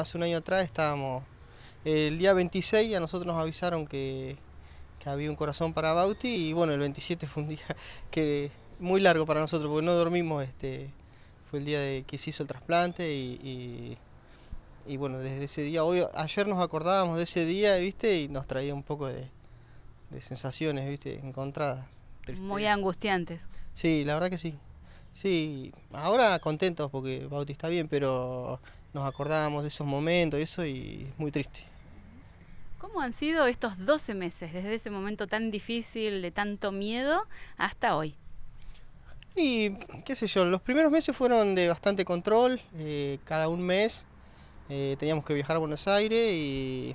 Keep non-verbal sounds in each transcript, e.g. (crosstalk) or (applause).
Hace un año atrás estábamos, el día 26 a nosotros nos avisaron que, había un corazón para Bauti y bueno, el 27 fue un día (laughs) que muy largo para nosotros porque no dormimos, este, fue el día de que se hizo el trasplante y, bueno, desde ese día, hoy, ayer nos acordábamos de ese día, viste, y nos traía un poco de, sensaciones, viste, encontradas. Muy angustiantes. Sí, la verdad que sí. Sí, ahora contentos porque Bauti está bien, pero nos acordábamos de esos momentos, y eso, y es muy triste. ¿Cómo han sido estos 12 meses, desde ese momento tan difícil, de tanto miedo, hasta hoy? Y qué sé yo, los primeros meses fueron de bastante control, eh, cada un mes eh, teníamos que viajar a Buenos Aires y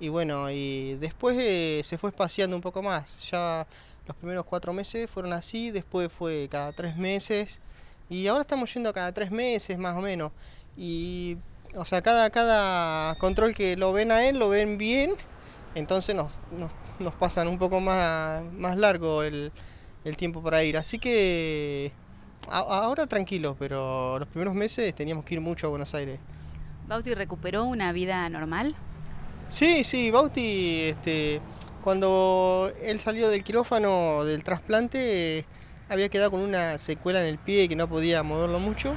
y bueno, y después eh, se fue espaciando un poco más. Ya los primeros cuatro meses fueron así, después fue cada tres meses. Y ahora estamos yendo cada tres meses más o menos. Y, o sea, cada, cada control que lo ven a él, lo ven bien. Entonces nos, nos, nos pasan un poco más, más largo el, el tiempo para ir. Así que ahora tranquilos, pero los primeros meses teníamos que ir mucho a Buenos Aires. ¿Bauti recuperó una vida normal? Sí, sí, Bauti, este, cuando él salió del quirófano del trasplante, había quedado con una secuela en el pie que no podía moverlo mucho.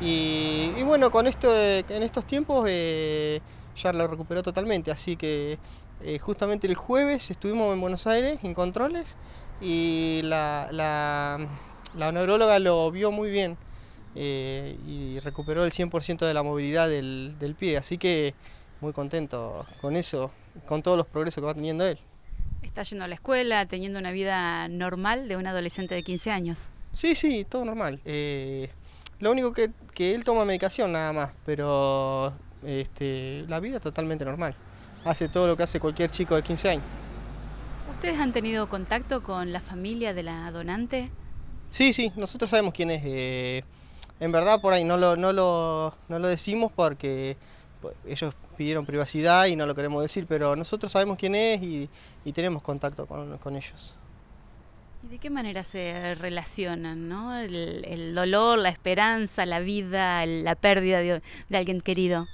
Y, bueno, con esto, en estos tiempos eh, ya lo recuperó totalmente. Así que eh, justamente el jueves estuvimos en Buenos Aires en controles y la, neuróloga lo vio muy bien eh, y recuperó el 100% de la movilidad del, del pie. Así que muy contento con eso, con todos los progresos que va teniendo él. Está yendo a la escuela, teniendo una vida normal de un adolescente de 15 años. Sí, sí, todo normal. Eh, lo único que, él toma medicación nada más, pero este, la vida es totalmente normal. Hace todo lo que hace cualquier chico de 15 años. ¿Ustedes han tenido contacto con la familia de la donante? Sí, sí, nosotros sabemos quién es. Eh, en verdad por ahí no lo, no lo, no lo decimos porque pues, ellos pidieron privacidad y no lo queremos decir, pero nosotros sabemos quién es y, tenemos contacto con, ellos. ¿Y de qué manera se relacionan ¿no? el, dolor, la esperanza, la vida, la pérdida de, alguien querido?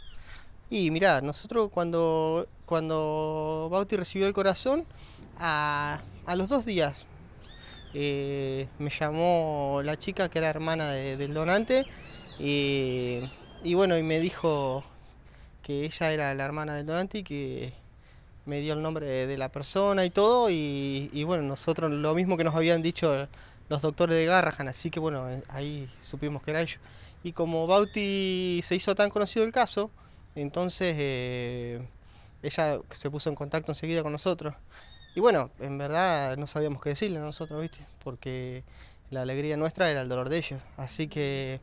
Y mirá, nosotros cuando, cuando Bauti recibió el corazón, a, los dos días eh, me llamó la chica que era hermana del donante eh, y bueno, y me dijo, que ella era la hermana del donante y que me dio el nombre de, la persona y todo. Y, bueno, nosotros lo mismo que nos habían dicho los doctores de Garrahan, así que bueno, eh, ahí supimos que era ellos. Y como Bauti se hizo tan conocido el caso, entonces eh, ella se puso en contacto enseguida con nosotros. Y bueno, en verdad no sabíamos qué decirle a nosotros, ¿viste? Porque la alegría nuestra era el dolor de ellos. Así que,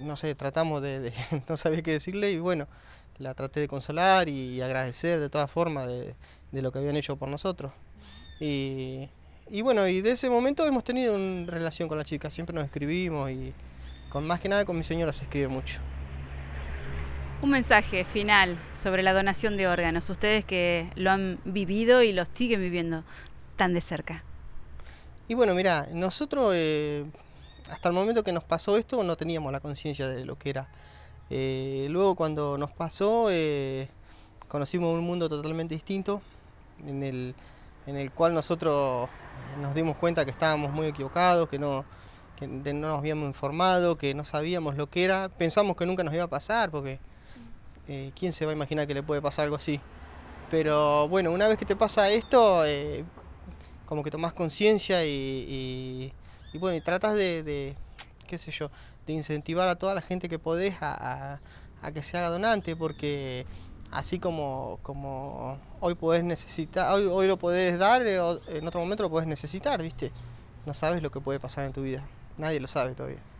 no sé, tratamos de, de (laughs) no sabía qué decirle y bueno, la traté de consolar y agradecer de todas formas de, lo que habían hecho por nosotros. Y, bueno, y de ese momento hemos tenido una relación con la chica, siempre nos escribimos y con más que nada con mi señora se escribe mucho. Un mensaje final sobre la donación de órganos, ustedes que lo han vivido y lo siguen viviendo tan de cerca. Y bueno, mira, nosotros eh, hasta el momento que nos pasó esto no teníamos la conciencia de lo que era eh, luego cuando nos pasó, eh, conocimos un mundo totalmente distinto, en el, cual nosotros nos dimos cuenta que estábamos muy equivocados, que no, no nos habíamos informado, que no sabíamos lo que era. Pensamos que nunca nos iba a pasar, porque eh, ¿quién se va a imaginar que le puede pasar algo así? Pero bueno, una vez que te pasa esto, como que tomas conciencia y, bueno, y tratas de, de, qué sé yo, de incentivar a toda la gente que podés a, que se haga donante, porque así como, como hoy podés necesitar, hoy, hoy lo podés dar, eh, en otro momento lo podés necesitar, ¿viste? No sabes lo que puede pasar en tu vida, nadie lo sabe todavía.